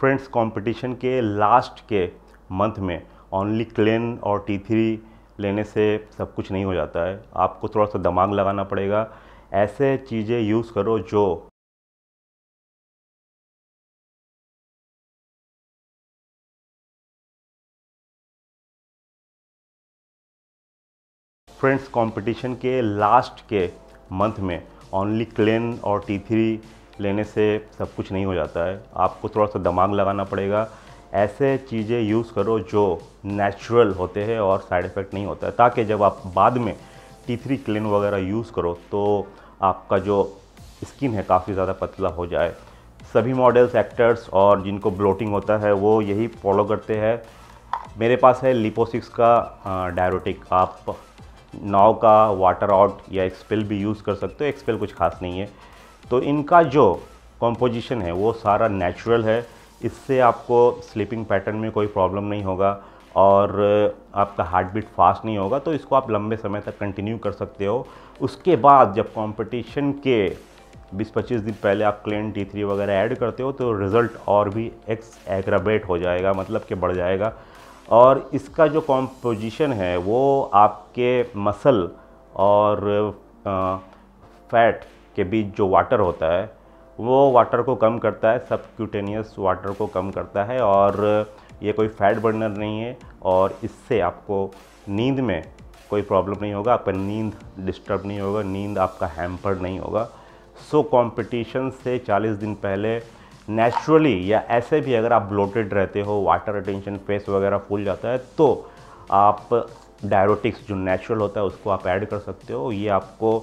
friends competition के last के month में ओनली क्लेन और टी थ्री लेने से सब कुछ नहीं हो जाता है आपको थोड़ा सा दिमाग लगाना पड़ेगा ऐसे चीज़ें यूज़ करो जो फ्रेंड्स कंपटीशन के लास्ट के मंथ में ओनली क्लेन और टी थ्री लेने से सब कुछ नहीं हो जाता है आपको थोड़ा सा दिमाग लगाना पड़ेगा ऐसे चीज़ें यूज़ करो जो नेचुरल होते हैं और साइड इफ़ेक्ट नहीं होता है ताकि जब आप बाद में टी थ्री क्लिन वगैरह यूज़ करो तो आपका जो स्किन है काफ़ी ज़्यादा पतला हो जाए सभी मॉडल्स एक्टर्स और जिनको ब्लोटिंग होता है वो यही फॉलो करते हैं मेरे पास है लिपोसिक्स का डायरोटिक आप नाव का वाटर आउट या एक्सपेल भी यूज़ कर सकते हो एक्सपेल कुछ खास नहीं है तो इनका जो कॉम्पोजिशन है वो सारा नेचुरल है इससे आपको स्लीपिंग पैटर्न में कोई प्रॉब्लम नहीं होगा और आपका हार्ट बीट फास्ट नहीं होगा तो इसको आप लंबे समय तक कंटिन्यू कर सकते हो उसके बाद जब कंपटीशन के 20-25 दिन पहले आप क्लेन टी थ्री वगैरह ऐड करते हो तो रिज़ल्ट और भी एक्स एग्राबेट हो जाएगा मतलब कि बढ़ जाएगा और इसका जो कॉम्पोजिशन है वो आपके मसल और फैट के बीच जो वाटर होता है वो वाटर को कम करता है सब क्यूटेनियस वाटर को कम करता है और ये कोई फैट बर्नर नहीं है और इससे आपको नींद में कोई प्रॉब्लम नहीं होगा आपका नींद डिस्टर्ब नहीं होगा नींद आपका हैम्पर्ड नहीं होगा सो so, कंपटीशन से 40 दिन पहले नेचुरली या ऐसे भी अगर आप ब्लोटेड रहते हो वाटर रिटेंशन फेस वगैरह फूल जाता है तो आप डायरोटिक्स जो नेचुरल होता है उसको आप ऐड कर सकते हो ये आपको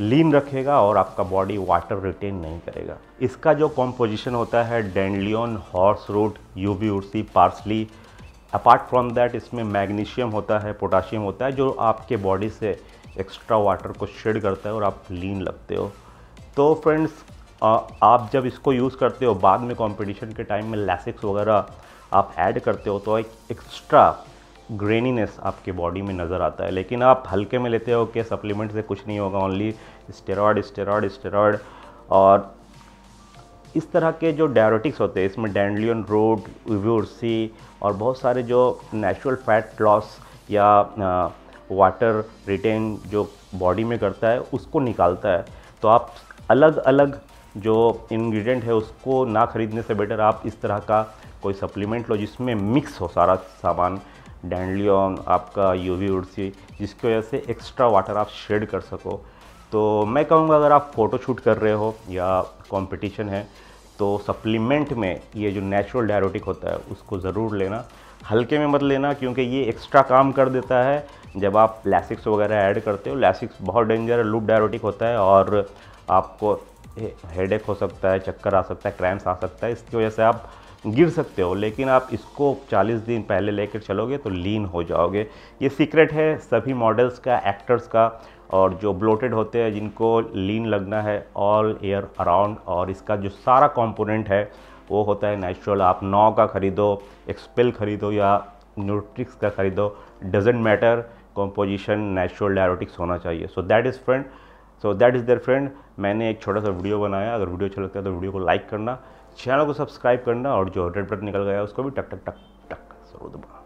लीन रखेगा और आपका बॉडी वाटर रिटेन नहीं करेगा इसका जो कॉम्पोजिशन होता है dandelion horse root uva ursi parsley apart from that इसमें मैग्नीशियम होता है पोटाशियम होता है जो आपके बॉडी से एक्स्ट्रा वाटर को शेड करता है और आप लीन लगते हो तो फ्रेंड्स आप जब इसको यूज़ करते हो बाद में कंपटीशन के टाइम में लैसिक्स वगैरह आप ऐड करते हो तो एक एक्स्ट्रा ग्रेनीनेस आपके बॉडी में नज़र आता है लेकिन आप हल्के में लेते हो कि सप्लीमेंट से कुछ नहीं होगा ओनली स्टेरॉयड स्टेरॉयड स्टेरॉयड और इस तरह के जो डायरेटिक्स होते हैं इसमें डैंडलियन रोड विव्यूर्सी और बहुत सारे जो नेचुरल फैट लॉस या वाटर रिटेन जो बॉडी में करता है उसको निकालता है तो आप अलग अलग जो इंग्रेडिएंट है उसको ना ख़रीदने से बेटर आप इस तरह का कोई सप्लीमेंट लो जिसमें मिक्स हो सारा सामान डैंडलियोंग आपका यूवी उड़सी जिसकी वजह से एक्स्ट्रा वाटर आप शेड कर सको तो मैं कहूँगा अगर आप फ़ोटो शूट कर रहे हो या कंपटीशन है तो सप्लीमेंट में ये जो नेचुरल डायरोटिक होता है उसको ज़रूर लेना हल्के में मत लेना क्योंकि ये एक्स्ट्रा काम कर देता है जब आप लैसिक्स वगैरह ऐड करते हो लैसिक्स बहुत डेंजर है लूप डायरोटिक होता है और आपको हेडेक हो सकता है चक्कर आ सकता है क्रैम्स आ सकता है इसकी वजह से आप गिर सकते हो लेकिन आप इसको 40 दिन पहले लेकर चलोगे तो लीन हो जाओगे ये सीक्रेट है सभी मॉडल्स का एक्टर्स का और जो ब्लोटेड होते हैं जिनको लीन लगना है ऑल एयर अराउंड और इसका जो सारा कंपोनेंट है वो होता है नेचुरल आप नौ का ख़रीदो एक्सपेल ख़रीदो या न्यूट्रिक्स का ख़रीदो doesn't matter composition natural diuretics होना चाहिए so that is friend so that is there friend मैंने एक छोटा सा वीडियो बनाया अगर वीडियो अच्छा लगता है तो वीडियो को लाइक करना चैनल को सब्सक्राइब करना और जो रेड बटन निकल गया उसको भी टक टक टक टक जरूर दबाना